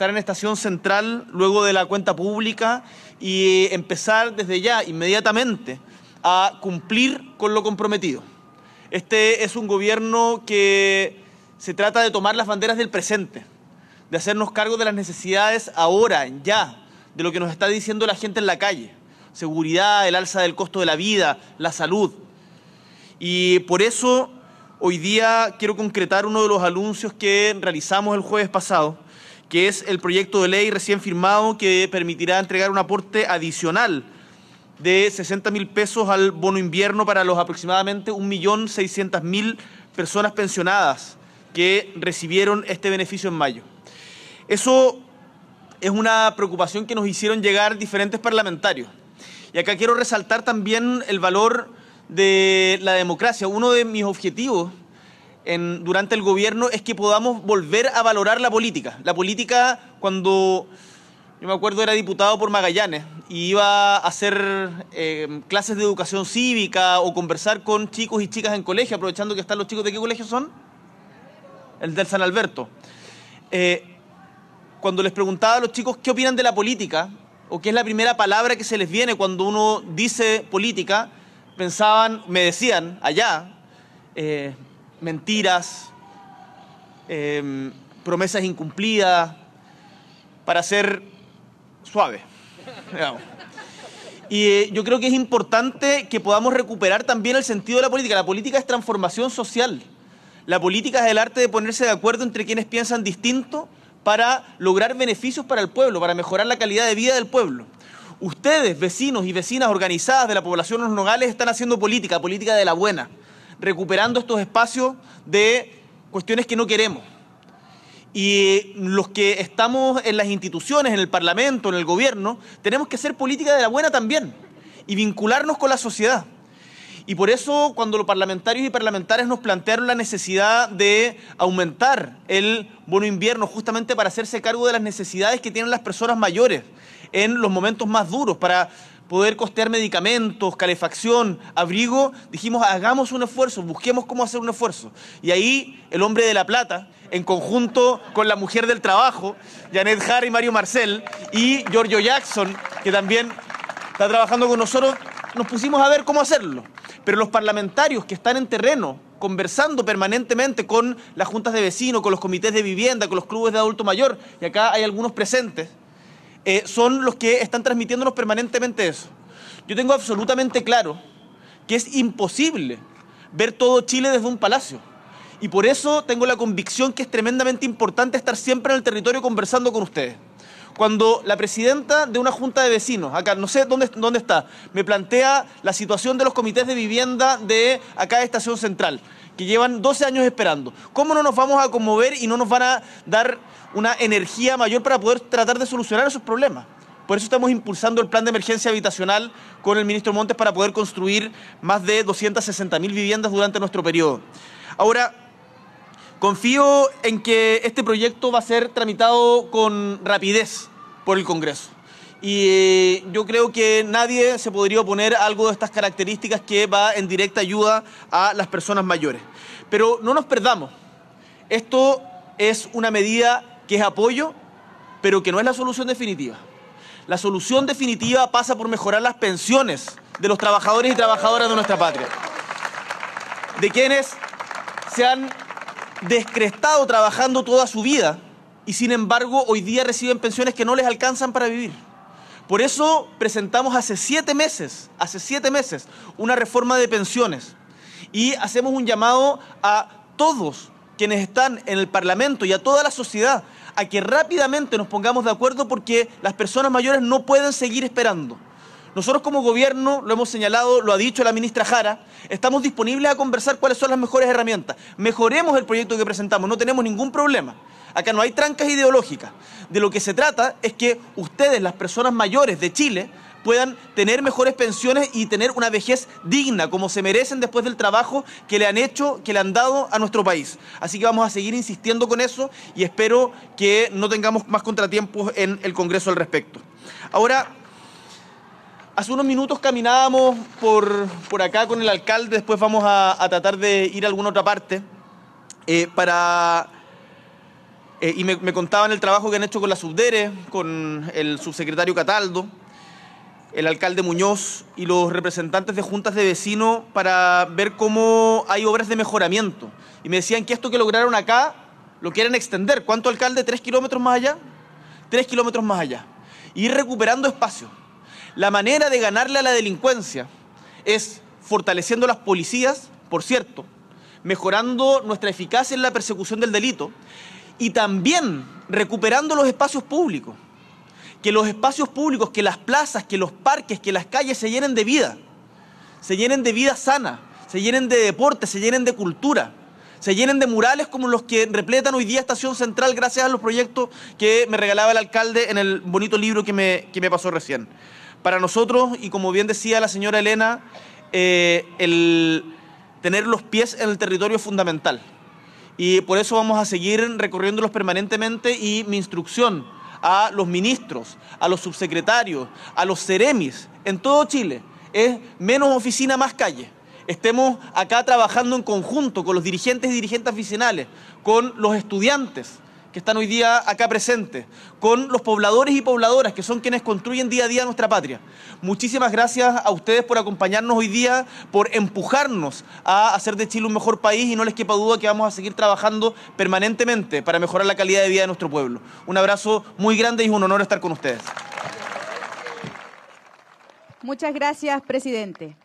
estar en Estación Central luego de la cuenta pública y empezar desde ya, inmediatamente, a cumplir con lo comprometido. Este es un gobierno que se trata de tomar las banderas del presente, de hacernos cargo de las necesidades ahora, ya, de lo que nos está diciendo la gente en la calle. Seguridad, el alza del costo de la vida, la salud. Y por eso hoy día quiero concretar uno de los anuncios que realizamos el jueves pasado, que es el proyecto de ley recién firmado que permitirá entregar un aporte adicional de 60 mil pesos al bono invierno para los aproximadamente 1.600.000 personas pensionadas que recibieron este beneficio en mayo. Eso es una preocupación que nos hicieron llegar diferentes parlamentarios. Y acá quiero resaltar también el valor de la democracia. Uno de mis objetivos durante el gobierno es que podamos volver a valorar la política. La política cuando, yo me acuerdo, era diputado por Magallanes y iba a hacer em, clases de educación cívica o conversar con chicos y chicas en colegio, aprovechando que están los chicos de qué colegio son? El del San Alberto. Eh, cuando les preguntaba a los chicos qué opinan de la política, o qué es la primera palabra que se les viene cuando uno dice política, pensaban, me decían allá, eh, mentiras, em, promesas incumplidas, para ser suaves, Y eh, yo creo que es importante que podamos recuperar también el sentido de la política. La política es transformación social. La política es el arte de ponerse de acuerdo entre quienes piensan distinto para lograr beneficios para el pueblo, para mejorar la calidad de vida del pueblo. Ustedes, vecinos y vecinas organizadas de la población Los Nogales, están haciendo política, política de la buena recuperando estos espacios de cuestiones que no queremos. Y los que estamos en las instituciones, en el Parlamento, en el gobierno, tenemos que hacer política de la buena también y vincularnos con la sociedad. Y por eso cuando los parlamentarios y parlamentarias nos plantearon la necesidad de aumentar el bono invierno justamente para hacerse cargo de las necesidades que tienen las personas mayores en los momentos más duros, para poder costear medicamentos, calefacción, abrigo, dijimos hagamos un esfuerzo, busquemos cómo hacer un esfuerzo. Y ahí el hombre de la plata, en conjunto con la mujer del trabajo, Janet y Mario Marcel y Giorgio Jackson, que también está trabajando con nosotros, nos pusimos a ver cómo hacerlo. Pero los parlamentarios que están en terreno, conversando permanentemente con las juntas de vecinos, con los comités de vivienda, con los clubes de adulto mayor, y acá hay algunos presentes, eh, son los que están transmitiéndonos permanentemente eso. Yo tengo absolutamente claro que es imposible ver todo Chile desde un palacio. Y por eso tengo la convicción que es tremendamente importante estar siempre en el territorio conversando con ustedes cuando la presidenta de una junta de vecinos, acá no sé dónde, dónde está, me plantea la situación de los comités de vivienda de acá de Estación Central, que llevan 12 años esperando. ¿Cómo no nos vamos a conmover y no nos van a dar una energía mayor para poder tratar de solucionar esos problemas? Por eso estamos impulsando el plan de emergencia habitacional con el ministro Montes para poder construir más de 260.000 viviendas durante nuestro periodo. Ahora, Confío en que este proyecto va a ser tramitado con rapidez por el Congreso. Y eh, yo creo que nadie se podría oponer a algo de estas características que va en directa ayuda a las personas mayores. Pero no nos perdamos. Esto es una medida que es apoyo, pero que no es la solución definitiva. La solución definitiva pasa por mejorar las pensiones de los trabajadores y trabajadoras de nuestra patria, de quienes se han descrestado trabajando toda su vida y sin embargo hoy día reciben pensiones que no les alcanzan para vivir. Por eso presentamos hace siete meses, hace siete meses, una reforma de pensiones y hacemos un llamado a todos quienes están en el Parlamento y a toda la sociedad a que rápidamente nos pongamos de acuerdo porque las personas mayores no pueden seguir esperando. Nosotros como gobierno, lo hemos señalado, lo ha dicho la ministra Jara, estamos disponibles a conversar cuáles son las mejores herramientas. Mejoremos el proyecto que presentamos, no tenemos ningún problema. Acá no hay trancas ideológicas. De lo que se trata es que ustedes, las personas mayores de Chile, puedan tener mejores pensiones y tener una vejez digna, como se merecen después del trabajo que le han hecho, que le han dado a nuestro país. Así que vamos a seguir insistiendo con eso y espero que no tengamos más contratiempos en el Congreso al respecto. Ahora, Hace unos minutos caminábamos por, acá con el alcalde, después vamos a, tratar de ir a alguna otra parte eh, para... Eh, y me, contaban el trabajo que han hecho con la Subdere, con el subsecretario Cataldo, el alcalde Muñoz y los representantes de juntas de vecinos para ver cómo hay obras de mejoramiento. Y me decían que esto que lograron acá lo quieren extender. ¿Cuánto alcalde? ¿Tres kilómetros más allá? Tres kilómetros más allá. Y recuperando espacio. La manera de ganarle a la delincuencia es fortaleciendo las policías, por cierto, mejorando nuestra eficacia en la persecución del delito y también recuperando los espacios públicos. Que los espacios públicos, que las plazas, que los parques, que las calles se llenen de vida, se llenen de vida sana, se llenen de deporte, se llenen de cultura se llenen de murales como los que repletan hoy día Estación Central gracias a los proyectos que me regalaba el alcalde en el bonito libro que me, pasó recién. Para nosotros, y como bien decía la señora Elena, eh, el tener los pies en el territorio es fundamental. Y por eso vamos a seguir recorriéndolos permanentemente y mi instrucción a los ministros, a los subsecretarios, a los seremis en todo Chile es menos oficina, más calle estemos acá trabajando en conjunto con los dirigentes y dirigentes aficionales, con los estudiantes que están hoy día acá presentes, con los pobladores y pobladoras que son quienes construyen día a día nuestra patria. Muchísimas gracias a ustedes por acompañarnos hoy día, por empujarnos a hacer de Chile un mejor país y no les quepa duda que vamos a seguir trabajando permanentemente para mejorar la calidad de vida de nuestro pueblo. Un abrazo muy grande y es un honor estar con ustedes. Muchas gracias, presidente.